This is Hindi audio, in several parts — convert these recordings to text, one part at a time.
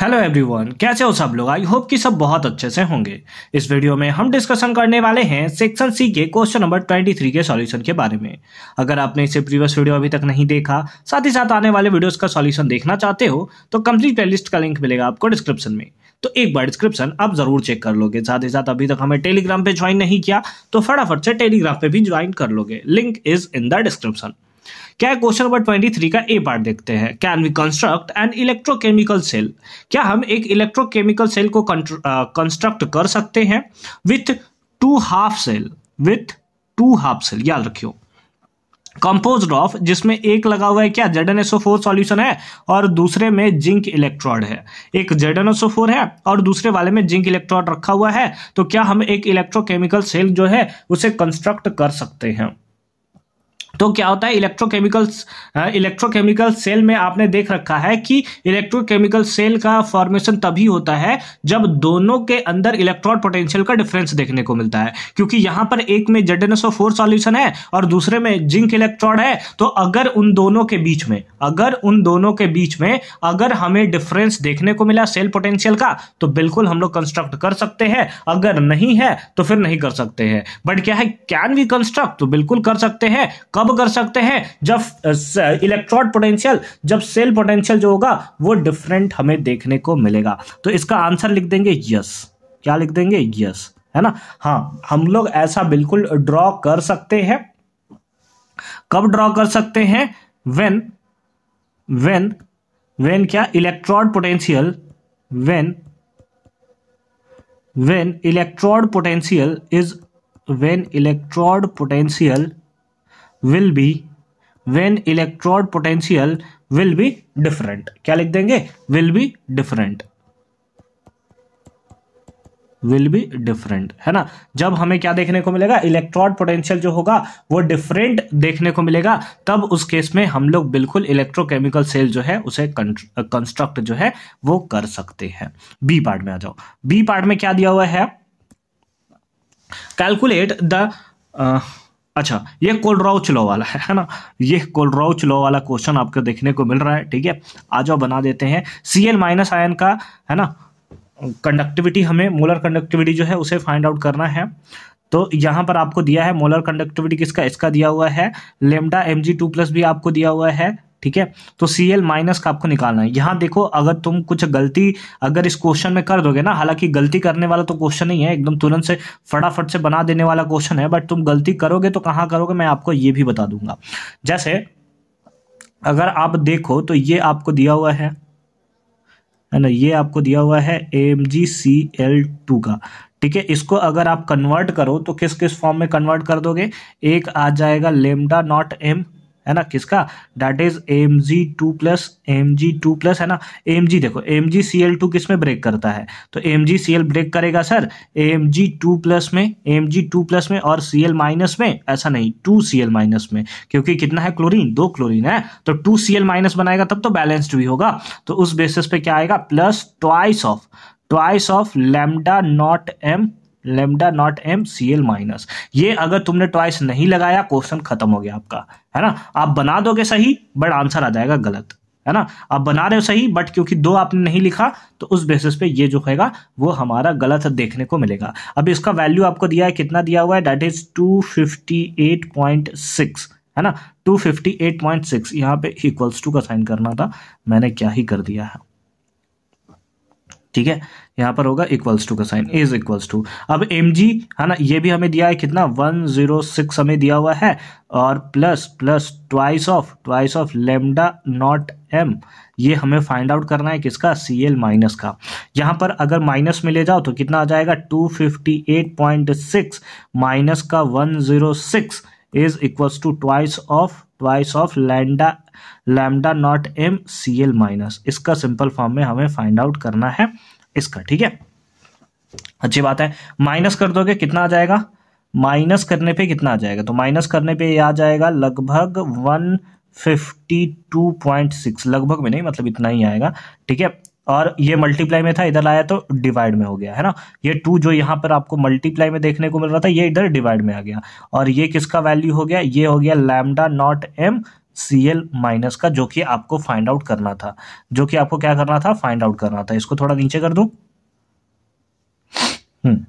हेलो एवरीवन कैसे हो सब लोग आई होप कि सब बहुत अच्छे से होंगे इस वीडियो में हम डिस्कशन करने वाले हैं सेक्शन सी के क्वेश्चन नंबर 23 के सॉल्यूशन के बारे में अगर आपने इसे प्रीवियस वीडियो अभी तक नहीं देखा साथ ही साथ आने वाले वीडियोस का सॉल्यूशन देखना चाहते हो तो कंप्लीट प्लेलिस्ट का लिंक मिलेगा आपको डिस्क्रिप्शन में तो एक बार डिस्क्रिप्शन आप जरूर चेक कर लोगे साथ ही साथ अभी तक हमें टेलीग्राम पे ज्वाइन नहीं किया तो फटाफट से टेलीग्राम पे भी ज्वाइन कर लोगे link is in the description क्या क्वेश्चन नंबर ट्वेंटी थ्री का ए पार्ट देखते हैं can we construct an electrochemical cell क्या हम एक इलेक्ट्रोकेमिकल सेल को कंस्ट्रक्ट कर सकते हैं with two half cell with two half cell याद रखियो कंपोज ऑफ जिसमें एक लगा हुआ है क्या Z N SO four solution है और दूसरे में जिंक इलेक्ट्रॉड है एक जेड एन एसओ फोर है और दूसरे वाले में जिंक इलेक्ट्रॉड रखा हुआ है तो क्या हम एक इलेक्ट्रोकेमिकल सेल जो है उसे कंस्ट्रक्ट कर सकते हैं तो क्या होता है इलेक्ट्रोकेमिकल्स इलेक्ट्रोकेमिकल सेल में आपने देख रखा है कि इलेक्ट्रोकेमिकल सेल का फॉर्मेशन तभी होता है जब दोनों के अंदर इलेक्ट्रॉन पोटेंशियल का डिफरेंस देखने को मिलता है क्योंकि यहां पर एक में जेड फोर सॉल्यूशन है और दूसरे में जिंक इलेक्ट्रॉन है तो अगर उन दोनों के बीच में अगर उन दोनों के बीच में अगर हमें डिफरेंस देखने को मिला सेल पोटेंशियल का तो बिल्कुल हम लोग कंस्ट्रक्ट कर सकते हैं अगर नहीं है तो फिर नहीं कर सकते हैं बट क्या है कैन वी कंस्ट्रक्ट तो बिल्कुल कर सकते हैं कब कर सकते हैं जब इलेक्ट्रॉन पोटेंशियल जब सेल पोटेंशियल जो होगा वो डिफरेंट हमें देखने को मिलेगा तो इसका आंसर लिख देंगे यस क्या लिख देंगे यस है ना हाँ हम लोग ऐसा बिल्कुल ड्रॉ कर सकते हैं कब ड्रॉ कर सकते हैं वेन वेन वेन क्या electron potential when when electrode potential is when electrode potential will be when electrode potential will be different क्या लिख देंगे will be different will be different है ना जब हमें क्या देखने को मिलेगा इलेक्ट्रॉन पोटेंशियल जो होगा वो डिफरेंट देखने को मिलेगा तब उस केस में हम लोग बिल्कुल इलेक्ट्रोकेमिकल सेल जो है उसे कंस्ट्रक्ट जो है वो कर सकते हैं बी पार्ट में आ जाओ बी पार्ट में क्या दिया हुआ है कैलकुलेट द अच्छा ये कोलराउच लॉ वाला है है ना ये कोलराउच लॉ वाला क्वेश्चन आपको देखने को मिल रहा है ठीक है आ जाओ बना देते हैं सी एल माइनस आयन का है ना कंडक्टिविटी हमें मोलर कंडक्टिविटी जो है उसे फाइंड आउट करना है तो यहाँ पर आपको दिया है मोलर कंडक्टिविटी किसका इसका दिया हुआ है lambda M G two plus भी आपको दिया हुआ है ठीक है तो सी एल माइनस का आपको निकालना है यहाँ देखो अगर तुम कुछ गलती अगर इस क्वेश्चन में कर दोगे ना हालांकि गलती करने वाला तो क्वेश्चन नहीं है एकदम तुरंत से फटाफट से बना देने वाला क्वेश्चन है बट तुम गलती करोगे तो कहाँ करोगे मैं आपको ये भी बता दूंगा जैसे अगर आप देखो तो ये आपको दिया हुआ है है ना ये आपको दिया हुआ है M G C L two का ठीक है इसको अगर आप कन्वर्ट करो तो किस किस फॉर्म में कन्वर्ट कर दोगे एक आ जाएगा लेमडा नॉट एम है ना किसका that is M G two plus M G two plus है ना एम जी देखो M G C L two किस में ब्रेक करता है तो M G C L break करेगा sir M G two plus में एम जी टू प्लस में और सी एल माइनस में ऐसा नहीं टू सी एल माइनस में क्योंकि कितना है क्लोरीन दो क्लोरीन है तो टू सी एल माइनस बनाएगा तब तो बैलेंस्ड भी होगा तो उस बेसिस पे क्या आएगा plus twice of twice of lambda nought M lambda nought M C L minus ये अगर तुमने ट्वाइस नहीं लगाया क्वेश्चन खत्म हो गया आपका है ना आप बना दोगे सही बट आंसर आ जाएगा गलत है ना आप बना रहे हो सही बट क्योंकि दो आपने नहीं लिखा तो उस बेसिस पे ये जो होगा वो हमारा गलत देखने को मिलेगा अब इसका वैल्यू आपको दिया है कितना दिया हुआ है डेट इज टू है ना 258.6 फिफ्टी यहाँ पे इक्वल्स टू का साइन करना था मैंने क्या ही कर दिया है ठीक है यहाँ पर होगा इक्वल्स टू का साइन इज इक्वल्स टू अब एम जी है ना ये भी हमें दिया है कितना वन जीरो सिक्स हमें दिया हुआ है और plus plus twice of twice of lambda nought M ये हमें फाइंड आउट करना है किसका सी एल माइनस का यहाँ पर अगर माइनस में ले जाओ तो कितना आ जाएगा two fifty eight point six minus का one zero six is equals to twice of twice of lambda lambda nought M C L minus इसका सिंपल फॉर्म में हमें फाइंड आउट करना है इसका ठीक है अच्छी बात है माइनस कर दोगे कितना आ जाएगा माइनस करने पे कितना आ जाएगा तो माइनस करने पे ये आ जाएगा लगभग one fifty two point six लगभग में नहीं मतलब इतना ही आएगा ठीक है और ये मल्टीप्लाई में था इधर आया तो डिवाइड में हो गया है ना ये टू जो यहाँ पर आपको मल्टीप्लाई में देखने को मिल रहा था ये इधर डिवाइड में आ गया और ये किसका वैल्यू हो गया ये हो गया lambda nought M C L minus का जो कि आपको फाइंड आउट करना था जो कि आपको क्या करना था फाइंड आउट करना था इसको थोड़ा नीचे कर दू हम्म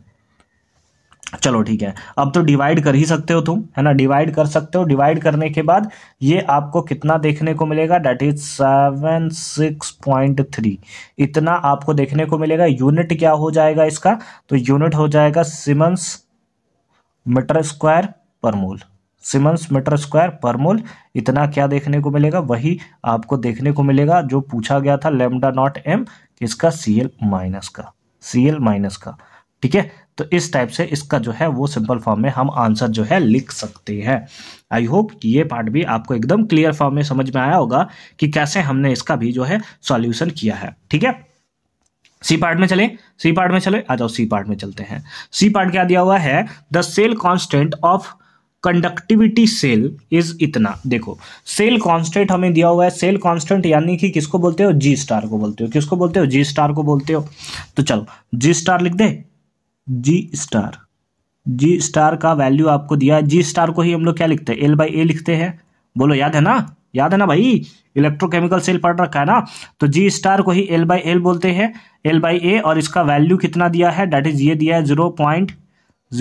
चलो ठीक है अब तो डिवाइड कर ही सकते हो तुम है ना डिवाइड कर सकते हो डिवाइड करने के बाद ये आपको कितना देखने को मिलेगा that is seven six point three इतना आपको देखने को मिलेगा यूनिट क्या हो जाएगा इसका तो यूनिट हो जाएगा सिमंस मीटर स्क्वायर पर मोल सिमंस मीटर स्क्वायर पर मोल इतना क्या देखने को मिलेगा वही आपको देखने को मिलेगा जो पूछा गया था लेमडा नॉट एम किसका सी एल माइनस का सी एल माइनस का ठीक है तो इस टाइप से इसका जो है वो सिंपल फॉर्म में हम आंसर जो है लिख सकते हैं आई होप ये पार्ट भी आपको एकदम क्लियर फॉर्म में समझ में आया होगा कि कैसे हमने इसका भी जो है सॉल्यूशन किया है ठीक है सी पार्ट में चले सी पार्ट में चले आ जाओ सी पार्ट में चलते हैं सी पार्ट क्या दिया हुआ है the cell constant of conductivity cell is इतना देखो सेल कॉन्स्टेंट हमें दिया हुआ है सेल कॉन्स्टेंट यानी कि किसको बोलते हो जी स्टार को बोलते हो किसको बोलते हो जी स्टार को बोलते हो तो चलो जी स्टार लिख दे जी स्टार जी स्टार का वैल्यू आपको दिया जी स्टार को ही हम लोग क्या लिखते हैं एल बाई ए लिखते हैं बोलो याद है ना याद है ना भाई इलेक्ट्रोकेमिकल सेल पढ़ रखा है ना तो जी स्टार को ही एल बाई एल बोलते हैं एल बाई ए और इसका वैल्यू कितना दिया है डेट इज ये दिया है zero point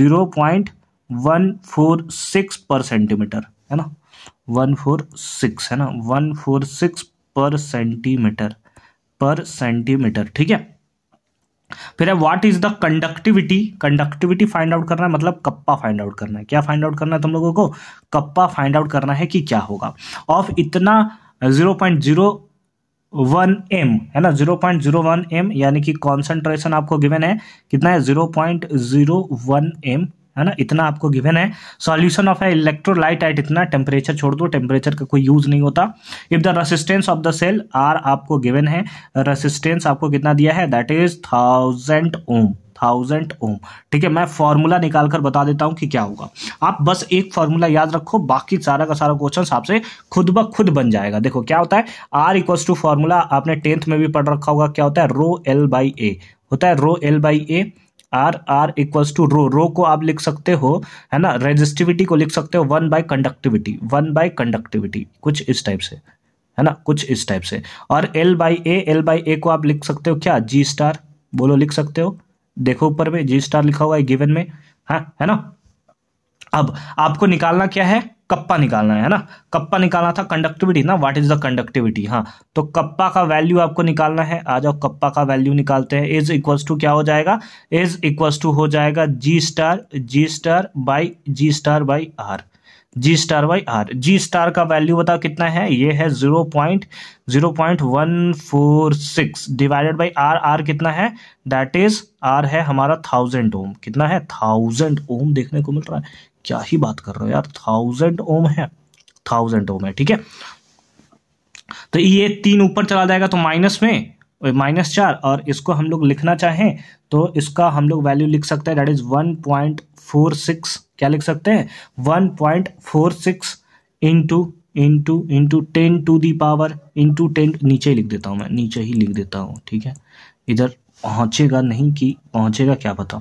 zero point one four six per centimetre है ना वन फोर सिक्स है ना one four six per centimetre per centimetre ठीक है फिर है what is the conductivity conductivity find out करना है मतलब कप्पा फाइंड आउट करना है क्या फाइंड आउट करना है तुम लोगों को कप्पा फाइंड आउट करना है कि क्या होगा ऑफ इतना zero point zero one M है ना zero point zero one M यानी कि कॉन्सेंट्रेशन आपको गिवन है कितना है zero point zero one M है ना इतना आपको गिवन है solution of a electrolyte at इतना टेम्परेचर छोड़ दो टेम्परेचर का कोई यूज नहीं होता if the resistance of the cell are आपको गिवन है रेसिस्टेंस आपको कितना दिया है that is thousand ohm thousand ओम ठीक है मैं फॉर्मूला निकाल कर बता देता हूं कि क्या होगा आप बस एक फॉर्मूला याद रखो बाकी सारा का सारा क्वेश्चन आपसे खुद ब खुद बन जाएगा देखो क्या होता है आर इक्वल टू फॉर्मूला आपने टेंथ में भी पढ़ रखा होगा क्या होता है रो एल बाई ए होता है rho L by A R R equals to rho rho को आप लिख सकते हो है ना रेजिस्टिविटी को लिख सकते हो one by conductivity one by conductivity कुछ इस टाइप से है ना कुछ इस टाइप से और L by A L by A को आप लिख सकते हो क्या जी स्टार बोलो लिख सकते हो देखो ऊपर में जी स्टार लिखा हुआ है गिवन में हाँ है ना अब आपको निकालना क्या है कप्पा निकालना है ना कप्पा निकालना था कंडक्टिविटी ना व्हाट इज द कंडक्टिविटी हाँ तो कप्पा का वैल्यू आपको निकालना है आ जाओ कप्पा का वैल्यू निकालते हैं इज इक्वल्स टू क्या हो जाएगा इज इक्वल्स टू हो जाएगा G star G star by G star by R G star by R G star का वैल्यू बताओ कितना है ये है zero point zero point one four six divided by R R कितना है दैट इज आर है हमारा थाउजेंड ओम कितना है थाउजेंड ओम देखने को मिल रहा है क्या ही बात कर रहे हो यार थाउजेंड ओम है थाउजेंड ओम है ठीक है तो ये तीन ऊपर चला जाएगा तो माइनस में माइनस चार और इसको हम लोग लिखना चाहें तो इसका हम लोग वैल्यू लिख सकते हैं that is one point four six क्या लिख सकते हैं one point four six into into into ten to the power into ten नीचे ही लिख देता हूं मैं नीचे ही लिख देता हूँ ठीक है इधर पहुंचेगा नहीं कि पहुंचेगा क्या पता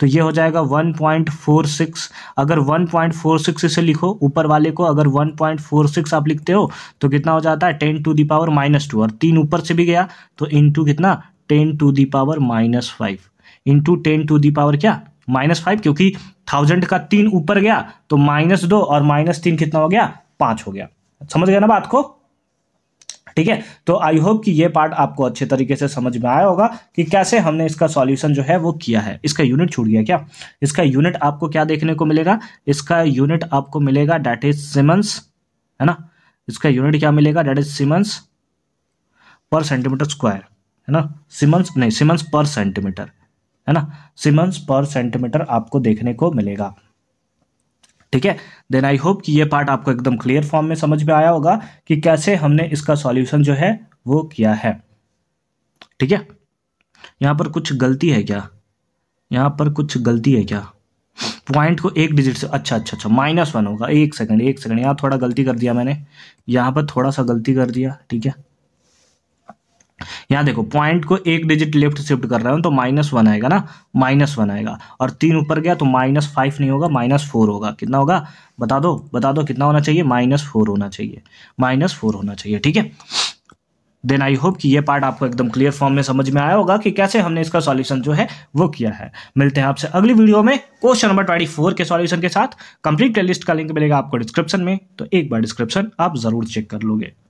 तो ये हो जाएगा 1.46 अगर 1.46 इसे लिखो ऊपर वाले को अगर 1.46 आप लिखते हो तो कितना हो जाता है 10 टू पावर माइनस टू और तीन ऊपर से भी गया तो टू कितना 10 to the power minus five into ten to the power क्या माइनस फाइव क्योंकि थाउजेंड का तीन ऊपर गया तो माइनस दो और माइनस तीन कितना हो गया पाँच हो गया समझ गया ना बात को ठीक है तो आई होप कि ये पार्ट आपको अच्छे तरीके से समझ में आया होगा कि कैसे हमने इसका सॉल्यूशन जो है वो किया है इसका यूनिट छूट गया क्या इसका यूनिट आपको क्या देखने को मिलेगा इसका यूनिट आपको मिलेगा डेट इज सिमंस है ना इसका यूनिट क्या मिलेगा that is siemens per centimetre square है ना सिमंस नहीं सिमंस पर सेंटीमीटर है ना सिमंस पर सेंटीमीटर आपको देखने को मिलेगा ठीक है देन आई होप कि ये पार्ट आपको एकदम क्लियर फॉर्म में समझ में आया होगा कि कैसे हमने इसका सॉल्यूशन जो है वो किया है ठीक है यहाँ पर कुछ गलती है क्या यहाँ पर कुछ गलती है क्या पॉइंट को एक डिजिट से अच्छा अच्छा अच्छा माइनस वन होगा एक सेकंड एक सेकंड यहाँ थोड़ा गलती कर दिया मैंने यहाँ पर थोड़ा सा गलती कर दिया ठीक है यहाँ देखो पॉइंट को एक डिजिट लेफ्ट शिफ्ट कर रहा हूँ तो माइनस वन आएगा ना माइनस वन आएगा और तीन ऊपर गया तो माइनस फाइव नहीं होगा माइनस फोर होगा कितना होगा बता दो बता दो कितना होना चाहिए माइनस फोर होना चाहिए माइनस फोर होना चाहिए ठीक है देन आई होप कि ये पार्ट आपको एकदम क्लियर फॉर्म में समझ में आया होगा कि कैसे हमने इसका सॉल्यूशन जो है वो किया है मिलते हैं आपसे अगली वीडियो में क्वेश्चन नंबर ट्वेंटी फोर के सॉल्यूशन के साथ कंप्लीट प्लेलिस्ट का लिंक मिलेगा आपको डिस्क्रिप्शन में तो एक बार डिस्क्रिप्शन आप जरूर चेक कर लोगे